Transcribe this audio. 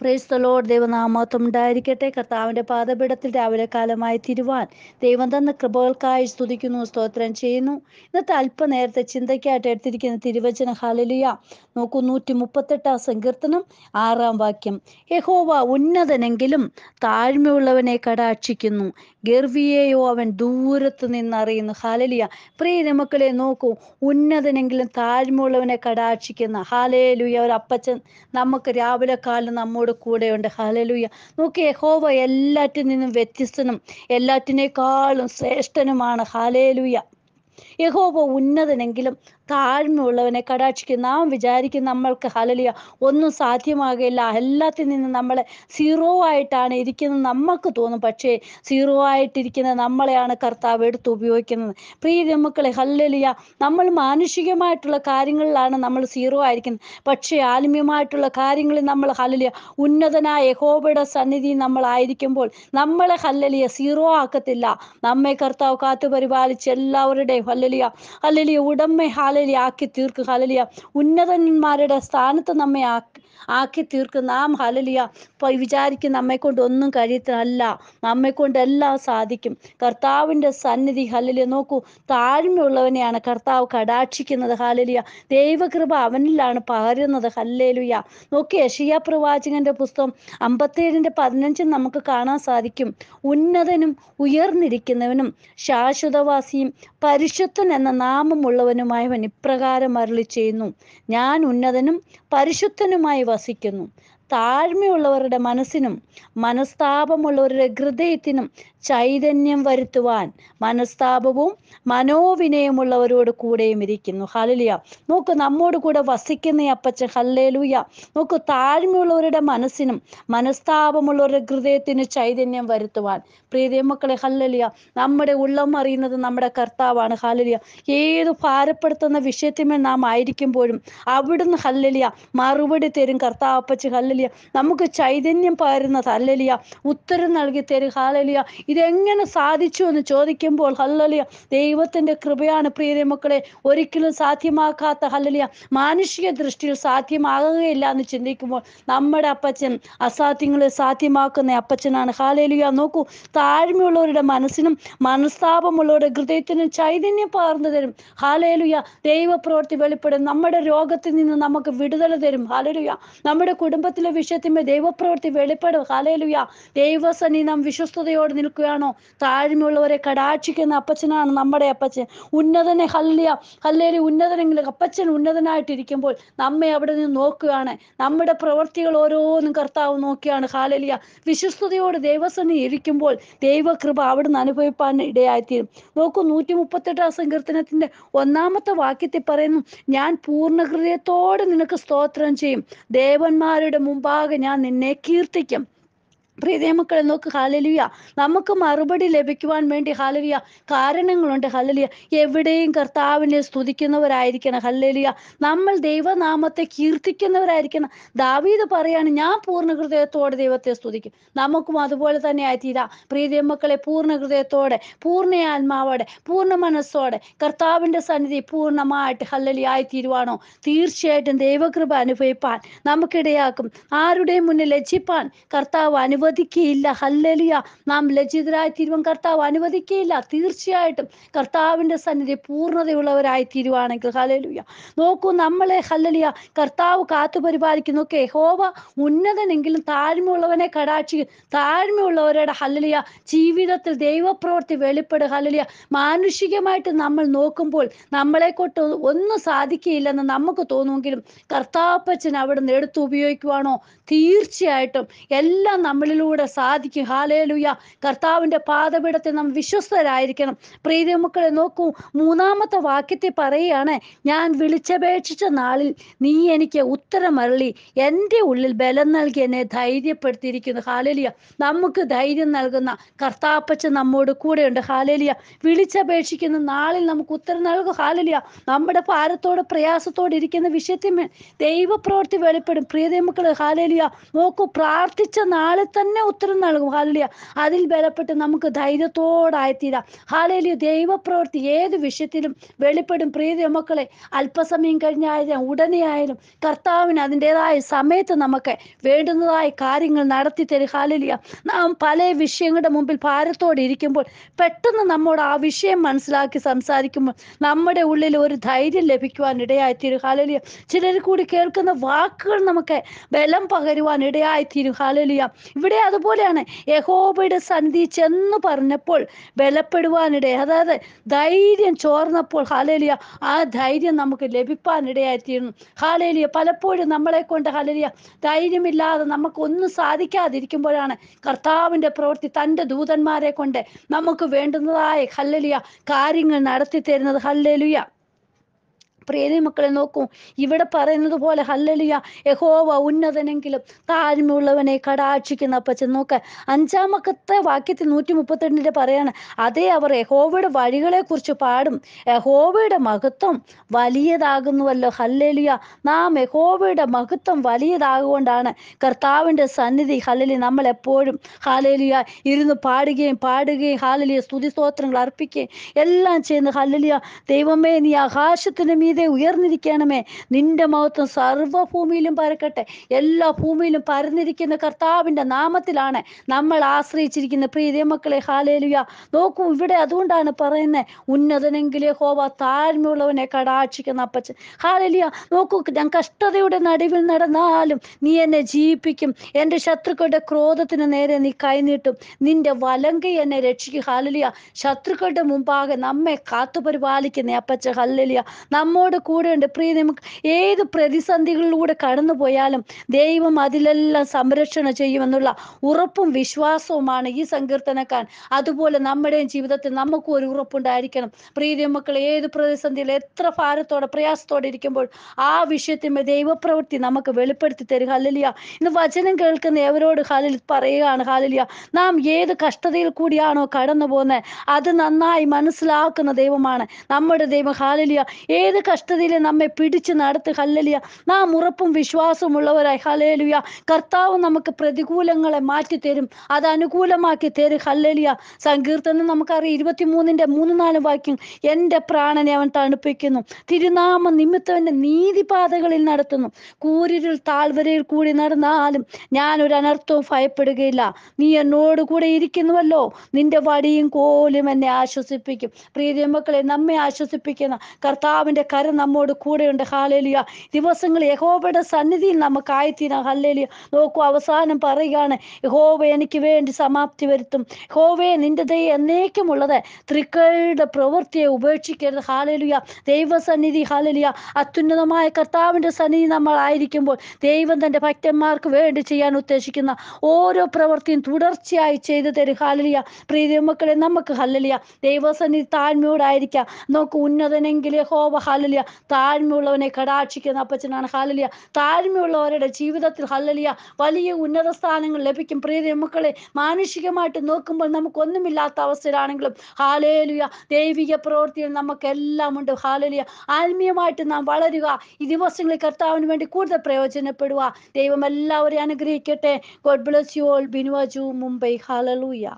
praise തലോർ ദൈവനാമത്വം ഉണ്ടായിരിക്കട്ടെ കർത്താവിൻ്റെ പാദപീഠത്തിൽ രാവിലെ കാലമായി തിരുവാൻ ദൈവം തന്ന കൃപകൾക്കായി സ്തുതിക്കുന്നു സ്തോത്രം ചെയ്യുന്നു ഇന്നത്തെ അല്പനേരത്തെ ചിന്തയ്ക്കായിട്ട് എടുത്തിരിക്കുന്ന തിരുവചന ഹാലലിയ നോക്കൂ നൂറ്റി മുപ്പത്തെട്ടാം സങ്കീർത്തനം ആറാം വാക്യം യഹോവ ഉന്നതനെങ്കിലും താഴ്മയുള്ളവനെ കടാക്ഷിക്കുന്നു ഗർവിയെയോ അവൻ ദൂരത്ത് നിന്നറിയുന്നു ഹാലലിയ പ്രിയ മക്കളെ നോക്കൂ ഉന്നതനെങ്കിലും താഴ്മയുള്ളവനെ കടാക്ഷിക്കുന്ന ഹാലേലുയ ഒരു അപ്പച്ചൻ നമുക്ക് രാവിലെ കാലം നമ്മൾ നമ്മോട് കൂടെയുണ്ട് ഹാലലുയ്യ നോക്കി യഹോവ എല്ലാറ്റിൽ നിന്നും വ്യത്യസ്തനും എല്ലാറ്റിനേക്കാളും ശ്രേഷ്ഠനുമാണ് ഹാലേലുയ്യ യഹോവ ഉന്നതനെങ്കിലും താഴ്മയുള്ളവനെ കടാക്ഷിക്കും നാം വിചാരിക്കും നമ്മൾക്ക് ഹലലിയ ഒന്നും സാധ്യമാകില്ല എല്ലാത്തിൽ നിന്ന് നമ്മൾ സീറോ ആയിട്ടാണ് ഇരിക്കുന്നത് നമുക്ക് തോന്നും പക്ഷേ സീറോ ആയിട്ടിരിക്കുന്ന നമ്മളെയാണ് കർത്താവ് എടുത്ത് ഉപയോഗിക്കുന്നത് പ്രിയ മക്കളെ ഹല്ലലിയ നമ്മൾ മാനുഷികമായിട്ടുള്ള കാര്യങ്ങളിലാണ് നമ്മൾ സീറോ ആയിരിക്കുന്നത് പക്ഷേ ആത്മീയമായിട്ടുള്ള കാര്യങ്ങളിൽ നമ്മൾ ഹല്ലലിയ ഉന്നതനായ ഹോബയുടെ സന്നിധി നമ്മളായിരിക്കുമ്പോൾ നമ്മളെ ഹല്ലലിയ സീറോ ആക്കത്തില്ല നമ്മെ കർത്താവ് കാത്തു പരിപാലിച്ച് എല്ലാവരുടെയും ഹല്ലലിയ ഹല്ലലിയ ഉടമ ഹാലലിയ ആക്കി തീർക്കുക ഹാലലിയ ഉന്നതന്മാരുടെ സ്ഥാനത്ത് നമ്മെ ആക്കി തീർക്കും നാം ഹലലിയ വിചാരിക്കും നമ്മെ കൊണ്ട് ഒന്നും കഴിയത്തല്ല നമ്മെ കൊണ്ട് എല്ലാം സാധിക്കും കർത്താവിൻ്റെ സന്നിധി ഹലലിയ നോക്കൂ താഴ്മയുള്ളവനെയാണ് കർത്താവ് കടാക്ഷിക്കുന്നത് ഹലലിയ ദൈവകൃപ അവനിലാണ് പകരുന്നത് ഹല്ലേലുയ നോക്കി യഷിയ പ്രവാചകന്റെ പുസ്തകം അമ്പത്തേഴിൻ്റെ പതിനഞ്ചും നമുക്ക് കാണാൻ സാധിക്കും ഉന്നതനും ഉയർന്നിരിക്കുന്നവനും ശാശ്വതവാസിയും പരിശുദ്ധൻ എന്ന നാമമുള്ളവനുമായവൻ ഇപ്രകാരം അരളി ചെയ്യുന്നു ഞാൻ ഉന്നതനും പരിശുദ്ധനുമായി വസിക്കുന്നു താഴ്മയുള്ളവരുടെ മനസ്സിനും മനസ്താപമുള്ളവരുടെ ഹൃദയത്തിനും ചൈതന്യം വരുത്തുവാൻ മനസ്താപവും മനോവിനയമുള്ളവരോട് കൂടെയും ഇരിക്കുന്നു ഹലലിയ നോക്ക് നമ്മോട് കൂടെ വസിക്കുന്ന അപ്പച്ച ഹല്ലേലൂയ നോക്ക് താഴ്മയുള്ളവരുടെ മനസ്സിനും മനസ്താപമുള്ളവരുടെ ഹൃദയത്തിന് ചൈതന്യം വരുത്തുവാൻ പ്രീതി മക്കളെ ഹല്ലലിയ നമ്മുടെ ഉള്ളം അറിയുന്നത് നമ്മുടെ കർത്താവാണ് ഹലലിയ ഏത് ഭാരപ്പെടുത്തുന്ന വിഷയത്തിന് നാം ആയിരിക്കുമ്പോഴും അവിടുന്ന് ഹല്ലലിയ മറുപടി തരും കർത്താവ് അപ്പച്ച ഹല്ലലിയ ഹാലലിയ നമുക്ക് ചൈതന്യം പകരുന്ന ഹല്ലലിയ ഉത്തരം നൽകി തരും ഹാലലിയ ഇതെങ്ങനെ സാധിച്ചു എന്ന് ചോദിക്കുമ്പോൾ ഹല്ലലിയ ദൈവത്തിൻ്റെ കൃപയാണ് പ്രിയ മക്കളെ ഒരിക്കലും സാധ്യമാക്കാത്ത ഹല്ലലിയ മാനുഷിക ദൃഷ്ടിയിൽ സാധ്യമാകുകയില്ല എന്ന് ചിന്തിക്കുമ്പോൾ നമ്മുടെ അപ്പച്ചൻ അസാധ്യങ്ങളെ സാധ്യമാക്കുന്ന അപ്പച്ചനാണ് ഹാലലിയ നോക്കൂ താഴ്മയുള്ളവരുടെ മനസ്സിനും മനസ്താപമുള്ളവരുടെ ഹൃദയത്തിനും ചൈതന്യം പകർന്നു തരും ഹാലലുയ ദൈവപ്രവൃത്തി വെളിപ്പെടും നമ്മുടെ രോഗത്തിൽ നിന്ന് നമുക്ക് വിടുതൽ തരും ഹാലലുയ നമ്മുടെ കുടുംബത്തിൽ ചില വിഷയത്തിന്മേൽ ദൈവപ്രവൃത്തി വെളിപ്പെടും ഹാലയിലുയ ദൈവസനി നാം വിശ്വസ്തയോട് നിൽക്കുകയാണോ താഴ്മയുള്ളവരെ കടാക്ഷിക്കുന്ന അപ്പച്ചനാണ് നമ്മുടെ അപ്പച്ചൻ ഉന്നതനെ ഹല്ലിയ ഹല്ലേലി ഉന്നതനെങ്കിലും അപ്പച്ചൻ ഉന്നതനായിട്ടിരിക്കുമ്പോൾ നമ്മെ അവിടെ നിന്ന് നോക്കുകയാണ് നമ്മുടെ പ്രവൃത്തികൾ ഓരോന്നും കർത്താവ് നോക്കിയാണ് ഹാലലിയ വിശ്വസ്തയോട് ദൈവസനി ഇരിക്കുമ്പോൾ ദൈവകൃപ അവിടെ നിന്ന് അനുഭവിപ്പാൻ ഇടയായിത്തീരും നോക്കൂ നൂറ്റി മുപ്പത്തെട്ടാം സങ്കീർത്തനത്തിന്റെ ഒന്നാമത്തെ വാക്യത്തിൽ പറയുന്നു ഞാൻ പൂർണ്ണ ഹൃദയത്തോടെ നിനക്ക് സ്തോത്രം ചെയ്യും ദേവന്മാരുടെ മുമ്പ് മുമ്പാകെ ഞാൻ നിന്നെ കീർത്തിക്കും പ്രിയ ദൈവമക്കളെ നോക്ക് ഹാലലിയ നമുക്ക് മറുപടി ലഭിക്കുവാൻ വേണ്ടി ഹാലലിയ കാരണങ്ങളുണ്ട് ഹല്ലലിയ എവിടെയും കർത്താവിനെ സ്തുതിക്കുന്നവരായിരിക്കണം ഹല്ലലിയ നമ്മൾ ദൈവനാമത്തെ കീർത്തിക്കുന്നവരായിരിക്കണം ദാവീദ് പറയാണ് ഞാൻ പൂർണ്ണ ഹൃദയത്തോടെ ദൈവത്തെ സ്തുതിക്കും നമുക്കും അതുപോലെ തന്നെ ആയിത്തീരാ പ്രിയ ദൈവമക്കളെ പൂർണ്ണ ഹൃദയത്തോടെ പൂർണ്ണ ആത്മാവോടെ പൂർണ്ണ മനസ്സോടെ കർത്താവിൻ്റെ സന്നിധി പൂർണ്ണമായിട്ട് ഹല്ലലി ആയിത്തീരുവാണോ തീർച്ചയായിട്ടും ദൈവകൃപ അനുഭവിപ്പാൻ നമുക്കിടയാക്കും ആരുടെയും മുന്നിൽ ലജ്ജിപ്പാൻ കർത്താവ് അനുഭവം അനുവദിക്കുകയില്ല ഹല്ലലിയ നാം ലജ്ജിതരായി തീരുവാൻ കർത്താവ് അനുവദിക്കുകയില്ല തീർച്ചയായിട്ടും കർത്താവിൻ്റെ സന്നിധി പൂർണ്ണതയുള്ളവരായി തീരുവാണെങ്കിൽ ഹലലിയ നോക്കൂ നമ്മളെ ഹല്ലലിയ കർത്താവ് കാത്തു പരിപാലിക്കുന്നു ഹോവ ഉന്നതനെങ്കിലും താഴ്മയുള്ളവനെ കടാക്ഷി താഴ്മയുള്ളവരുടെ ഹല്ലലിയ ജീവിതത്തിൽ ദൈവപ്രവൃത്തി വെളിപ്പെടുക ഹലലിയ മാനുഷികമായിട്ട് നമ്മൾ നോക്കുമ്പോൾ നമ്മളെ കൊണ്ട് ഒന്നും സാധിക്കുകയില്ലെന്ന് നമുക്ക് തോന്നുമെങ്കിലും കർത്താപ്പച്ചൻ അവിടെ നിന്ന് എടുത്ത് ഉപയോഗിക്കുവാണോ തീർച്ചയായിട്ടും എല്ലാം നമ്മളിൽ അതിലൂടെ സാധിക്കും ഹാലേലുയ കർത്താവിൻ്റെ പാതപീഠത്തിൽ നാം വിശ്വസ്തരായിരിക്കണം പ്രീതി മക്കളെ നോക്കൂ മൂന്നാമത്തെ വാക്യത്തെ പറയുകയാണ് ഞാൻ വിളിച്ചപേക്ഷിച്ച നാളിൽ നീ എനിക്ക് ഉത്തരമരളി എൻ്റെ ഉള്ളിൽ ബലം നൽകി എന്നെ ധൈര്യപ്പെടുത്തിയിരിക്കുന്നു ഹാലേലിയ നമുക്ക് ധൈര്യം നൽകുന്ന കർത്താപ്പച്ച നമ്മോട് കൂടെയുണ്ട് ഹാലേലിയ വിളിച്ചപേക്ഷിക്കുന്ന നാളിൽ നമുക്ക് ഉത്തരം നൽകും ഹാലലിയ നമ്മുടെ ഭാരത്തോട് പ്രയാസത്തോടെ ഇരിക്കുന്ന വിഷയത്തിൽ ദൈവപ്രവൃത്തി വെളിപ്പെടും പ്രീതി മക്കൾ ഹാലേലിയ നോക്കൂ പ്രാർത്ഥിച്ച നാളിൽ തന്നെ ഉത്തരം നൽകും ഹാലിയ അതിൽ ബലപ്പെട്ട് നമുക്ക് ധൈര്യത്തോടായിത്തീരാം ഹാലലിയ ദൈവപ്രവൃത്തി ഏത് വിഷയത്തിലും വെളിപ്പെടും പ്രീതി മക്കളെ അല്പസമയം കഴിഞ്ഞായാലും ഉടനെ ആയാലും കർത്താവിന് അതിൻ്റെതായ സമയത്ത് നമുക്ക് വേണ്ടുന്നതായ കാര്യങ്ങൾ നടത്തി തരും ഹാലലിയ നാം പല വിഷയങ്ങളുടെ മുമ്പിൽ ഭാരത്തോടെ ഇരിക്കുമ്പോൾ പെട്ടെന്ന് നമ്മോട് ആ വിഷയം മനസ്സിലാക്കി സംസാരിക്കുമ്പോൾ നമ്മുടെ ഉള്ളിൽ ഒരു ധൈര്യം ലഭിക്കുവാൻ ഇടയായിത്തീരും ഹാലലിയ ചിലർ കൂടി കേൾക്കുന്ന വാക്കുകൾ നമുക്ക് ബലം പകരുവാൻ ഇടയായിത്തീരും ഹാലലിയ ഇവിടെ ഇവിടെ അതുപോലെയാണ് യഹോബയുടെ സന്ധി ചെന്ന് പറഞ്ഞപ്പോൾ ബലപ്പെടുവാനിടെ അതായത് ധൈര്യം ചോർന്നപ്പോൾ ഹാലേലിയ ആ ധൈര്യം നമുക്ക് ലഭിപ്പാനിടയായിത്തീരുന്നു ഹാലേലിയ പലപ്പോഴും നമ്മളെ കൊണ്ട് ഹാലേലിയ ധൈര്യമില്ലാതെ നമുക്കൊന്നും സാധിക്കാതിരിക്കുമ്പോഴാണ് കർത്താവിൻ്റെ പ്രവൃത്തി തൻ്റെ ദൂതന്മാരെ കൊണ്ട് നമുക്ക് വേണ്ടുന്നതായ ഹല്ലലിയ കാര്യങ്ങൾ നടത്തി തരുന്നത് ഹല്ലലിയ പ്രിയരി മക്കളെ നോക്കൂ ഇവിടെ പറയുന്നത് പോലെ ഹല്ലലിയ യഹോവ ഉന്നതനെങ്കിലും താഴ്മയുള്ളവനെ കടാക്ഷിക്കുന്ന അപ്പച്ചൻ നോക്ക അഞ്ചാമക്കത്തെ വാക്യത്തിൽ നൂറ്റി മുപ്പത്തെട്ടിന്റെ പറയാണ് അതേ അവർ യഹോവയുടെ കുറിച്ച് പാടും യഹോവയുടെ മഹത്വം വലിയതാകുന്നുവല്ലോ ഹല്ലലിയ നാം യഹോവയുടെ മഹത്വം വലിയതാകൊണ്ടാണ് കർത്താവിന്റെ സന്നിധി ഹല്ലലി എപ്പോഴും ഹാലലിയ ഇരുന്ന് പാടുകയും പാടുകയും ഹാലലിയ സ്തോത്രങ്ങൾ അർപ്പിക്കുകയും എല്ലാം ചെയ്യുന്ന ഹല്ലലിയ ദൈവമേ നീ ആകാശത്തിന് മീ ചെയ്തേ ഉയർന്നിരിക്കണമേ നിന്റെ മഹത്വം സർവ്വഭൂമിയിലും പരക്കട്ടെ എല്ലാ ഭൂമിയിലും പരന്നിരിക്കുന്ന കർത്താവിൻ്റെ നാമത്തിലാണ് നമ്മൾ ആശ്രയിച്ചിരിക്കുന്ന പ്രീതി മക്കളെ ഹാലേലുയ നോക്കൂ ഇവിടെ അതുകൊണ്ടാണ് പറയുന്നത് ഉന്നതനെങ്കിലേ ഹോവ താഴ്മയുള്ളവനെ കടാക്ഷിക്കുന്ന അപ്പച്ചൻ ഹാലേലിയ നോക്കൂ ഞാൻ കഷ്ടതയുടെ നടുവിൽ നടന്നാലും നീ എന്നെ ജീവിപ്പിക്കും എൻ്റെ ശത്രുക്കളുടെ ക്രോധത്തിന് നേരെ നീ കൈനീട്ടും നിന്റെ വലങ്കി എന്നെ രക്ഷിക്കും ഹാലലിയ ശത്രുക്കളുടെ മുമ്പാകെ നമ്മെ കാത്തുപരിപാലിക്കുന്ന അപ്പച്ച ഹല്ലലിയ നമ്മൾ നമ്മോട് ഉണ്ട് പ്രിയ നമുക്ക് ഏത് പ്രതിസന്ധികളിലൂടെ കടന്നു പോയാലും ദൈവം അതിലെല്ലാം സംരക്ഷണം ചെയ്യുമെന്നുള്ള ഉറപ്പും വിശ്വാസവുമാണ് ഈ സങ്കീർത്തനക്കാൻ അതുപോലെ നമ്മുടെയും ജീവിതത്തിൽ നമുക്ക് ഒരു ഉറപ്പുണ്ടായിരിക്കണം പ്രീതി മക്കൾ ഏത് പ്രതിസന്ധിയിൽ എത്ര ഭാരത്തോടെ പ്രയാസത്തോടെ ഇരിക്കുമ്പോൾ ആ വിഷയത്തിന്മേ ദൈവപ്രവൃത്തി നമുക്ക് വെളിപ്പെടുത്തി തരും ഹലലിയ ഇന്ന് വചനം കേൾക്കുന്ന എവരോട് ഹാലിൽ പറയുകയാണ് ഹാലലിയ നാം ഏത് കഷ്ടതയിൽ കൂടിയാണോ കടന്നു പോകുന്നത് അത് നന്നായി മനസ്സിലാക്കുന്ന ദൈവമാണ് നമ്മുടെ ദൈവം ഹാലലിയ ഏത് കഷ്ടതയിൽ നമ്മെ പിടിച്ച് നടത്ത് ഹല്ലലിയ നാം ഉറപ്പും ഉള്ളവരായി ഹലേലുയ കർത്താവ് നമുക്ക് പ്രതികൂലങ്ങളെ മാറ്റി തരും അത് അനുകൂലമാക്കി തരും ഹല്ലലിയ സങ്കീർത്തനം നമുക്കറിയാം ഇരുപത്തിമൂന്നിൻ്റെ മൂന്ന് നാല് വാക്യം എൻ്റെ പ്രാണനെ അവൻ തണുപ്പിക്കുന്നു തിരുനാമ നിമിത്തവൻ്റെ നീതിപാതകളിൽ നടത്തുന്നു കൂരിരുൾ താഴ്വരയിൽ കൂടി നടന്നാലും ഞാൻ ഒരു അനർത്ഥവും ഭയപ്പെടുകയില്ല നീ എന്നോട് കൂടെ ഇരിക്കുന്നുവല്ലോ നിന്റെ വടിയും കോലും എന്നെ ആശ്വസിപ്പിക്കും പ്രീതി മക്കളെ നമ്മെ ആശ്വസിപ്പിക്കുന്ന കർത്താവിൻ്റെ കര കരം നമ്മോട് കൂടെയുണ്ട് ഹാലേലിയ ദിവസങ്ങൾ യഹോബയുടെ സന്നിധിയിൽ നമുക്ക് ആയിത്തീരാം ഹല്ലേലിയ നോക്കൂ അവസാനം പറയുകയാണ് യഹോബ എനിക്ക് വേണ്ടി സമാപ്തി വരുത്തും യഹോവയെ നിന്റെ ദൈവം എന്നേക്കുമുള്ളത് തൃക്കയുടെ പ്രവൃത്തിയെ ഉപേക്ഷിക്കരുത് ഹാലലിയ ദൈവസന്നിധി ഹാലലിയ അത്യുന്നതമായ കർത്താവിൻ്റെ സന്നിധി നമ്മൾ ആയിരിക്കുമ്പോൾ ദൈവം തൻ്റെ ഭക്തന്മാർക്ക് വേണ്ടി ചെയ്യാൻ ഉദ്ദേശിക്കുന്ന ഓരോ പ്രവൃത്തിയും തുടർച്ചയായി ചെയ്തു തരും ഹാലലിയ പ്രീതി മക്കളെ നമുക്ക് ഹല്ലലിയ ദൈവസന്നിധി താഴ്മയോടായിരിക്കാം നോക്കൂ ഉന്നതനെങ്കിലേ യഹോവ ഹാലലിയ ഹല്ലലിയ താഴ്മയുള്ളവനെ കടാക്ഷിക്കുന്ന അപ്പച്ചനാണ് ഹല്ലലിയ താഴ്മയുള്ളവരുടെ ജീവിതത്തിൽ ഹല്ലലിയ വലിയ ഉന്നത സ്ഥാനങ്ങൾ ലഭിക്കും പ്രീതി മക്കളെ മാനുഷികമായിട്ട് നോക്കുമ്പോൾ നമുക്കൊന്നുമില്ലാത്ത അവസ്ഥയിലാണെങ്കിലും ഹാലേലുയ ദൈവിക പ്രവൃത്തിയിൽ നമുക്കെല്ലാം ഉണ്ട് ഹാലലിയ ആത്മീയമായിട്ട് നാം വളരുക ഈ ദിവസങ്ങളിൽ കർത്താവിന് വേണ്ടി കൂടുതൽ പ്രയോജനപ്പെടുക ദൈവം എല്ലാവരെയും അനുഗ്രഹിക്കട്ടെ God bless you all Binuvaju Mumbai hallelujah